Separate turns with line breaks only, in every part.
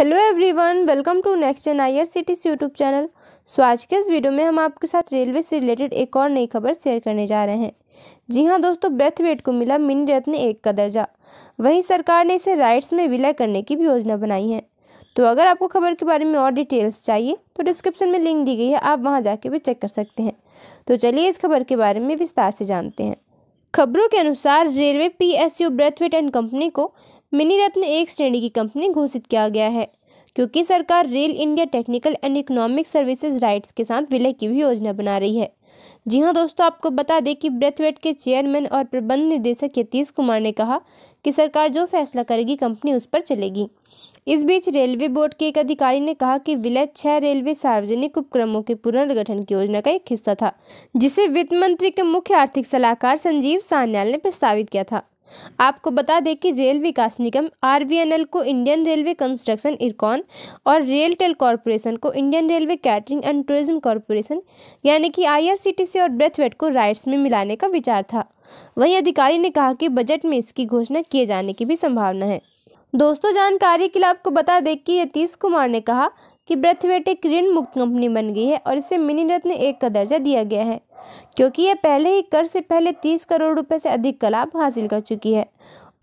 hello everyone welcome to next gen I R C T YouTube channel so आज के इस video में हम आपके साथ रेलवे से रिलेटेड एक और नई खबर शेयर करने जा रहे हैं जी हाँ दोस्तों ब्रेथ वेट को मिला मिनी रत्न एक का दर्जा वहीं सरकार ने इसे राइट्स में विलय करने की भी योजना बनाई है तो अगर आपको खबर के बारे में और डिटेल्स चाहिए तो डिस्क्रिप्शन में लिंक दी गई है आप वहाँ जाके भी चेक कर सकते हैं तो चलिए इस खबर के बारे में विस्तार से जानते हैं खबरों के अनुसार railway P S U Braithwaite and Company mini मिनी रत्न एक श्रेणी की कंपनी घोषित किया गया है क्योंकि सरकार Rail India Technical and Economic Services RITES के साथ विलय की भी योजना बना रही है जी हाँ दोस्तों आपको बता दें कि ब्रेथवेट के चेयरमैन और प्रबंध निदेशक यतीश कुमार ने कहा कि सरकार जो फैसला करेगी कंपनी उस पर चलेगी इस बीच रेलवे बोर्ड के एक अधिकारी ने कहा कि विलय छह रेलवे सार्वजनिक उपक्रमों के पुनर्गठन की योजना का एक हिस्सा था जिसे वित्त मंत्री के मुख्य आर्थिक सलाहकार संजीव सान्याल ने प्रस्तावित किया था आपको बता दें कि रेल विकास निगम आर को इंडियन रेलवे कंस्ट्रक्शन इरकॉन और रेलटेल कॉरपोरेशन को Indian Railway Catering and Tourism Corporation यानी कि आई और ब्रेथवेट को राइट्स में मिलाने का विचार था वहीं अधिकारी ने कहा कि बजट में इसकी घोषणा किए जाने की भी संभावना है दोस्तों जानकारी के लिए आपको बता दें कि यतीश कुमार ने कहा कि ब्रथवेटेक ऋण मुक्त कंपनी बन गई है और इसे मिनी रत्न एक का दर्जा दिया गया है क्योंकि यह पहले ही कर से पहले तीस करोड़ रुपए से अधिक का लाभ हासिल कर चुकी है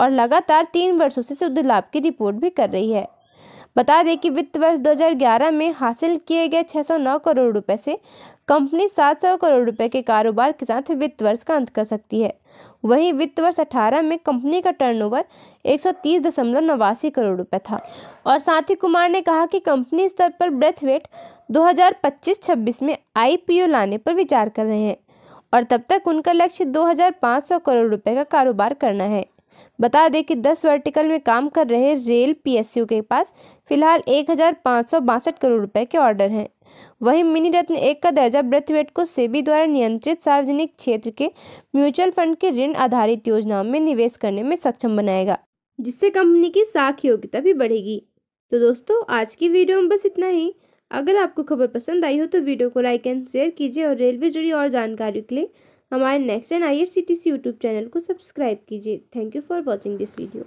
और लगातार तीन वर्षों से शुद्ध लाभ की रिपोर्ट भी कर रही है बता दें कि वित्त वर्ष 2011 में हासिल किए गए 609 करोड़ रुपए से कंपनी 700 करोड़ रुपए के कारोबार के साथ वित्त वर्ष का अंत कर सकती है वहीं वित्त वर्ष 18 में कंपनी का टर्नओवर एक करोड़ रुपए था और साथ ही कुमार ने कहा कि कंपनी स्तर पर ब्रेथवेट 2025-26 में आईपीओ लाने पर विचार कर रहे हैं और तब तक उनका लक्ष्य 2500 करोड़ रुपए का कारोबार करना है बता दें कि दस वर्टिकल में काम कर रहे रेल पीएसयू के पास फिलहाल एक करोड़ रुपए के ऑर्डर हैं वहीं मिनी रत्न एक का दर्जा ब्रथवेट को सेबी द्वारा नियंत्रित सार्वजनिक क्षेत्र के म्यूचुअल फंड के ऋण आधारित योजनाओं में निवेश करने में सक्षम बनाएगा जिससे कंपनी की साख योग्यता भी बढ़ेगी तो दोस्तों आज की वीडियो में बस इतना ही अगर आपको खबर पसंद आई हो तो वीडियो को लाइक एंड शेयर कीजिए और रेलवे जुड़ी और जानकारी के लिए हमारे next and I C YouTube channel को सब्सक्राइब कीजिए thank you for watching this video